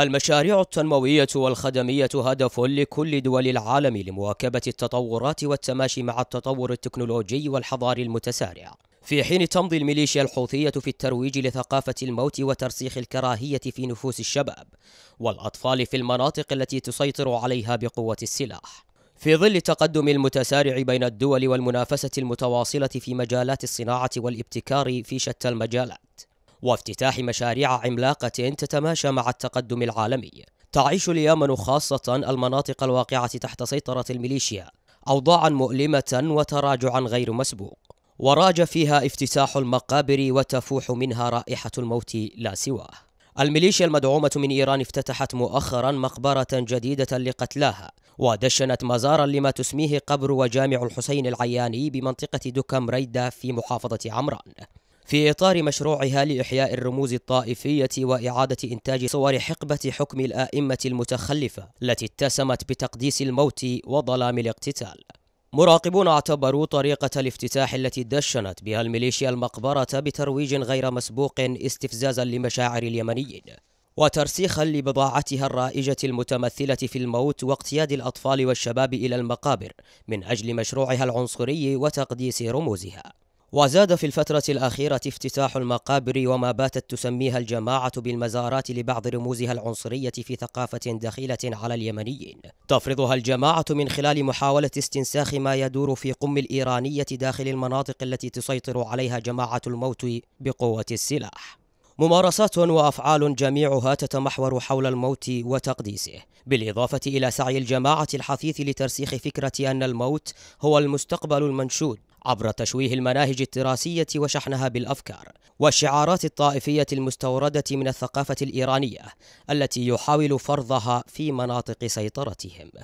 المشاريع التنموية والخدمية هدف لكل دول العالم لمواكبة التطورات والتماشي مع التطور التكنولوجي والحضاري المتسارع في حين تمضي الميليشيا الحوثية في الترويج لثقافة الموت وترسيخ الكراهية في نفوس الشباب والأطفال في المناطق التي تسيطر عليها بقوة السلاح في ظل التقدم المتسارع بين الدول والمنافسة المتواصلة في مجالات الصناعة والابتكار في شتى المجالات وافتتاح مشاريع عملاقة تتماشى مع التقدم العالمي تعيش اليمن خاصة المناطق الواقعة تحت سيطرة الميليشيا أوضاعا مؤلمة وتراجعا غير مسبوق وراج فيها افتتاح المقابر وتفوح منها رائحة الموت لا سواه الميليشيا المدعومة من إيران افتتحت مؤخرا مقبرة جديدة لقتلاها ودشنت مزارا لما تسميه قبر وجامع الحسين العياني بمنطقة دكم ريدة في محافظة عمران في إطار مشروعها لإحياء الرموز الطائفية وإعادة إنتاج صور حقبة حكم الآئمة المتخلفة التي اتسمت بتقديس الموت وظلام الاقتتال مراقبون اعتبروا طريقة الافتتاح التي دشنت بها الميليشيا المقبرة بترويج غير مسبوق استفزازا لمشاعر اليمنيين وترسيخا لبضاعتها الرائجة المتمثلة في الموت واقتياد الأطفال والشباب إلى المقابر من أجل مشروعها العنصري وتقديس رموزها وزاد في الفترة الأخيرة افتتاح المقابر وما باتت تسميها الجماعة بالمزارات لبعض رموزها العنصرية في ثقافة دخيلة على اليمنيين. تفرضها الجماعة من خلال محاولة استنساخ ما يدور في قم الإيرانية داخل المناطق التي تسيطر عليها جماعة الموت بقوة السلاح. ممارسات وافعال جميعها تتمحور حول الموت وتقديسه بالاضافه الى سعي الجماعه الحثيث لترسيخ فكره ان الموت هو المستقبل المنشود عبر تشويه المناهج الدراسية وشحنها بالأفكار والشعارات الطائفية المستوردة من الثقافة الإيرانية التي يحاول فرضها في مناطق سيطرتهم.